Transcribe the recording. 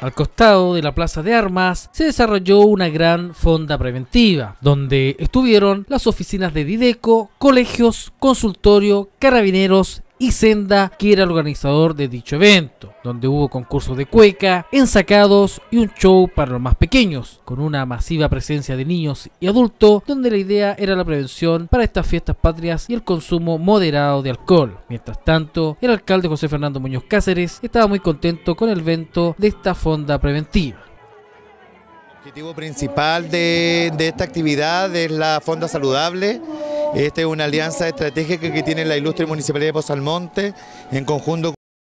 Al costado de la plaza de armas se desarrolló una gran fonda preventiva, donde estuvieron las oficinas de Dideco, colegios, consultorio, carabineros y Senda, que era el organizador de dicho evento, donde hubo concursos de cueca, ensacados y un show para los más pequeños, con una masiva presencia de niños y adultos, donde la idea era la prevención para estas fiestas patrias y el consumo moderado de alcohol. Mientras tanto, el alcalde José Fernando Muñoz Cáceres estaba muy contento con el evento de esta fonda preventiva. El objetivo principal de, de esta actividad es la fonda saludable esta es una alianza estratégica que tiene la Ilustre Municipalidad de Pozalmonte en conjunto con...